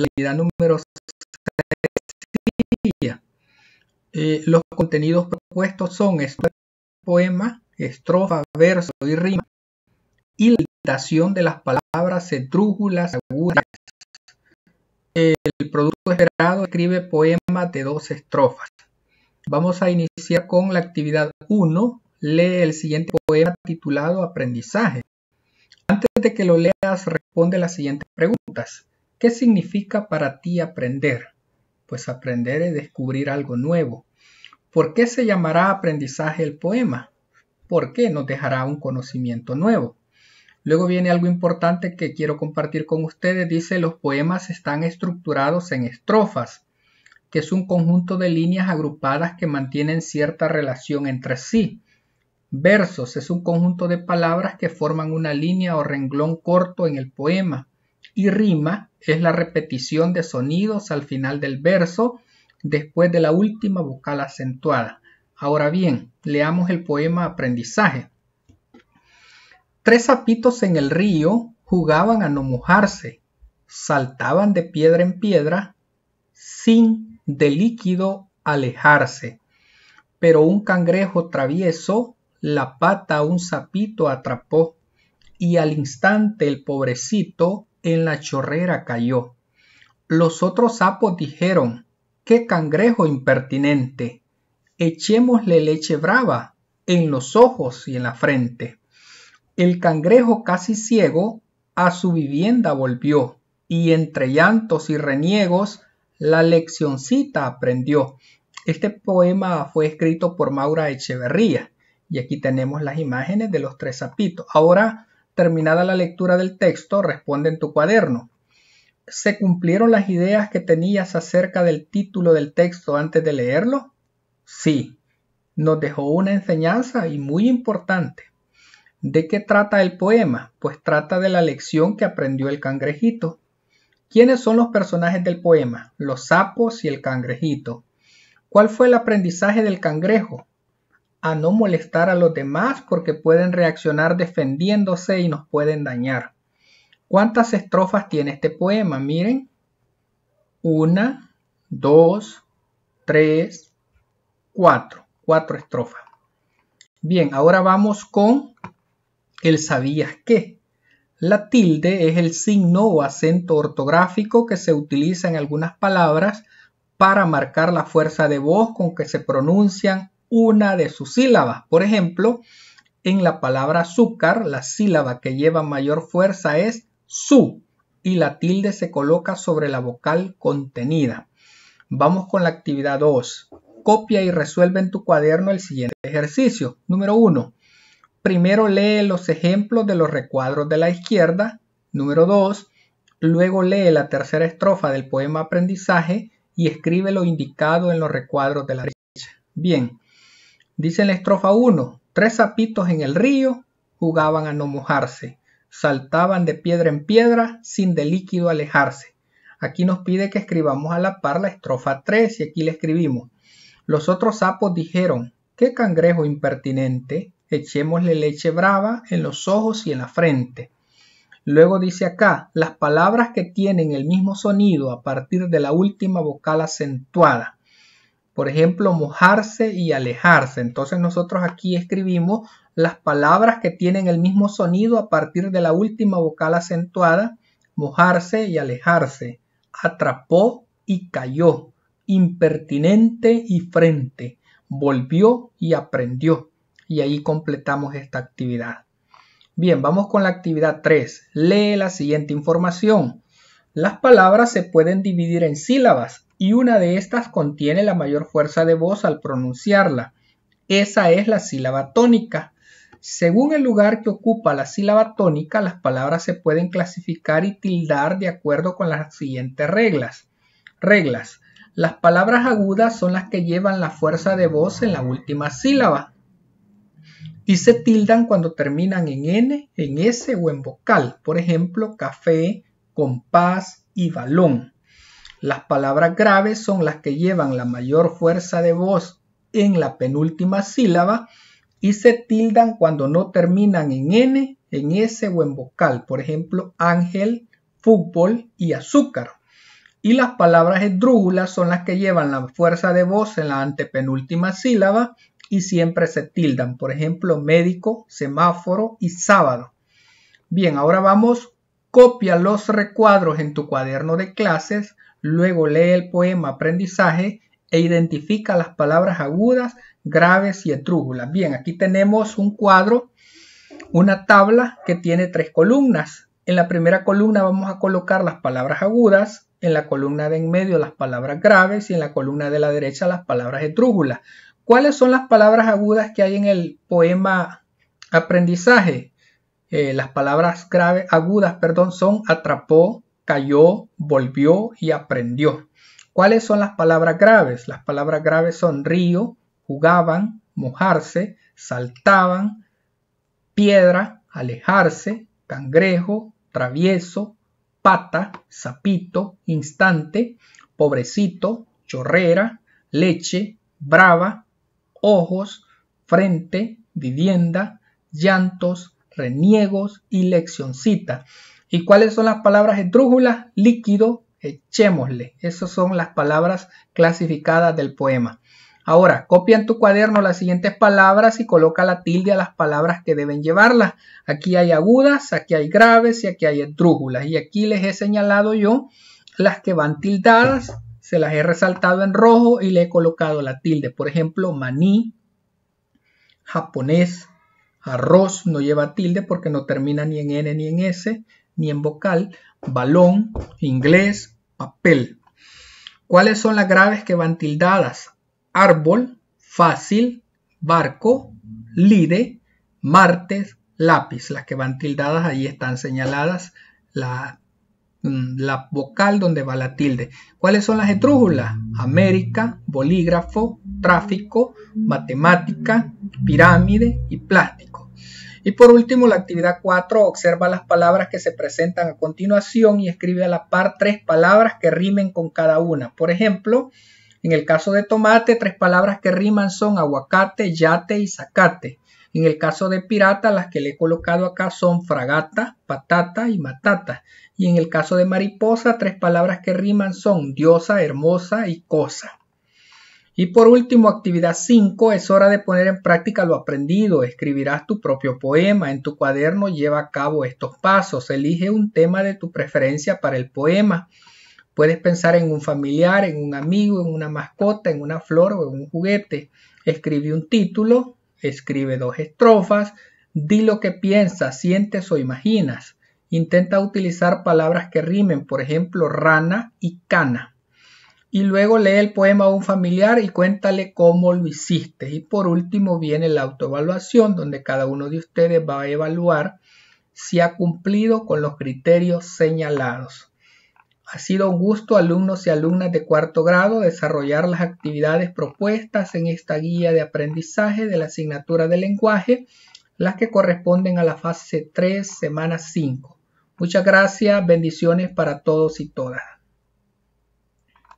la unidad número 6, eh, los contenidos propuestos son poema, estrofa, verso y rima, y de las palabras Cetrújulas, agudas. El producto esperado escribe poema de dos estrofas. Vamos a iniciar con la actividad 1. Lee el siguiente poema titulado Aprendizaje. Antes de que lo leas, responde las siguientes preguntas. ¿Qué significa para ti aprender? Pues aprender es descubrir algo nuevo. ¿Por qué se llamará aprendizaje el poema? Porque nos dejará un conocimiento nuevo. Luego viene algo importante que quiero compartir con ustedes. Dice, los poemas están estructurados en estrofas, que es un conjunto de líneas agrupadas que mantienen cierta relación entre sí. Versos es un conjunto de palabras que forman una línea o renglón corto en el poema. Y rima es la repetición de sonidos al final del verso después de la última vocal acentuada. Ahora bien, leamos el poema Aprendizaje. Tres sapitos en el río jugaban a no mojarse, saltaban de piedra en piedra sin de líquido alejarse. Pero un cangrejo travieso la pata a un sapito atrapó y al instante el pobrecito en la chorrera cayó. Los otros sapos dijeron, qué cangrejo impertinente, echémosle leche brava en los ojos y en la frente. El cangrejo casi ciego a su vivienda volvió y entre llantos y reniegos la leccioncita aprendió. Este poema fue escrito por Maura Echeverría y aquí tenemos las imágenes de los tres sapitos. Ahora Terminada la lectura del texto, responde en tu cuaderno. ¿Se cumplieron las ideas que tenías acerca del título del texto antes de leerlo? Sí, nos dejó una enseñanza y muy importante. ¿De qué trata el poema? Pues trata de la lección que aprendió el cangrejito. ¿Quiénes son los personajes del poema? Los sapos y el cangrejito. ¿Cuál fue el aprendizaje del cangrejo? a no molestar a los demás porque pueden reaccionar defendiéndose y nos pueden dañar. ¿Cuántas estrofas tiene este poema? Miren. Una, dos, tres, cuatro. Cuatro estrofas. Bien, ahora vamos con el sabías qué. La tilde es el signo o acento ortográfico que se utiliza en algunas palabras para marcar la fuerza de voz con que se pronuncian una de sus sílabas. Por ejemplo, en la palabra azúcar, la sílaba que lleva mayor fuerza es su y la tilde se coloca sobre la vocal contenida. Vamos con la actividad 2. Copia y resuelve en tu cuaderno el siguiente ejercicio. Número 1. Primero lee los ejemplos de los recuadros de la izquierda. Número 2. Luego lee la tercera estrofa del poema Aprendizaje y escribe lo indicado en los recuadros de la derecha. Bien, Dice en la estrofa 1, tres sapitos en el río jugaban a no mojarse, saltaban de piedra en piedra sin de líquido alejarse. Aquí nos pide que escribamos a la par la estrofa 3 y aquí le escribimos. Los otros sapos dijeron, qué cangrejo impertinente, echémosle leche brava en los ojos y en la frente. Luego dice acá, las palabras que tienen el mismo sonido a partir de la última vocal acentuada. Por ejemplo, mojarse y alejarse. Entonces nosotros aquí escribimos las palabras que tienen el mismo sonido a partir de la última vocal acentuada. Mojarse y alejarse. Atrapó y cayó. Impertinente y frente. Volvió y aprendió. Y ahí completamos esta actividad. Bien, vamos con la actividad 3. Lee la siguiente información. Las palabras se pueden dividir en sílabas y una de estas contiene la mayor fuerza de voz al pronunciarla. Esa es la sílaba tónica. Según el lugar que ocupa la sílaba tónica, las palabras se pueden clasificar y tildar de acuerdo con las siguientes reglas. Reglas. Las palabras agudas son las que llevan la fuerza de voz en la última sílaba y se tildan cuando terminan en N, en S o en vocal. Por ejemplo, café, compás y balón. Las palabras graves son las que llevan la mayor fuerza de voz en la penúltima sílaba y se tildan cuando no terminan en N, en S o en vocal. Por ejemplo, ángel, fútbol y azúcar. Y las palabras esdrújulas son las que llevan la fuerza de voz en la antepenúltima sílaba y siempre se tildan. Por ejemplo, médico, semáforo y sábado. Bien, ahora vamos Copia los recuadros en tu cuaderno de clases, luego lee el poema Aprendizaje e identifica las palabras agudas, graves y etrúgulas. Bien, aquí tenemos un cuadro, una tabla que tiene tres columnas. En la primera columna vamos a colocar las palabras agudas, en la columna de en medio las palabras graves y en la columna de la derecha las palabras etrúgulas. ¿Cuáles son las palabras agudas que hay en el poema aprendizaje? Eh, las palabras graves agudas perdón, son atrapó, cayó, volvió y aprendió. ¿Cuáles son las palabras graves? Las palabras graves son río, jugaban, mojarse, saltaban, piedra, alejarse, cangrejo, travieso, pata, sapito, instante, pobrecito, chorrera, leche, brava, ojos, frente, vivienda, llantos, reniegos y leccioncita. ¿Y cuáles son las palabras esdrújulas? Líquido, echémosle. Esas son las palabras clasificadas del poema. Ahora, copia en tu cuaderno las siguientes palabras y coloca la tilde a las palabras que deben llevarlas. Aquí hay agudas, aquí hay graves y aquí hay esdrújulas. Y aquí les he señalado yo las que van tildadas, se las he resaltado en rojo y le he colocado la tilde. Por ejemplo, maní, japonés, Arroz no lleva tilde porque no termina ni en N ni en S, ni en vocal. Balón, inglés, papel. ¿Cuáles son las graves que van tildadas? Árbol, fácil, barco, lide, martes, lápiz. Las que van tildadas, ahí están señaladas la, mm, la vocal donde va la tilde. ¿Cuáles son las etrújulas? América, bolígrafo, tráfico, matemática, pirámide y plástico. Y por último, la actividad 4 observa las palabras que se presentan a continuación y escribe a la par tres palabras que rimen con cada una. Por ejemplo, en el caso de tomate, tres palabras que riman son aguacate, yate y zacate. En el caso de pirata, las que le he colocado acá son fragata, patata y matata. Y en el caso de mariposa, tres palabras que riman son diosa, hermosa y cosa. Y por último, actividad 5, es hora de poner en práctica lo aprendido. Escribirás tu propio poema. En tu cuaderno lleva a cabo estos pasos. Elige un tema de tu preferencia para el poema. Puedes pensar en un familiar, en un amigo, en una mascota, en una flor o en un juguete. Escribe un título, escribe dos estrofas, di lo que piensas, sientes o imaginas. Intenta utilizar palabras que rimen, por ejemplo, rana y cana y luego lee el poema a un familiar y cuéntale cómo lo hiciste. Y por último viene la autoevaluación, donde cada uno de ustedes va a evaluar si ha cumplido con los criterios señalados. Ha sido un gusto, alumnos y alumnas de cuarto grado, desarrollar las actividades propuestas en esta guía de aprendizaje de la asignatura de lenguaje, las que corresponden a la fase 3, semana 5. Muchas gracias, bendiciones para todos y todas.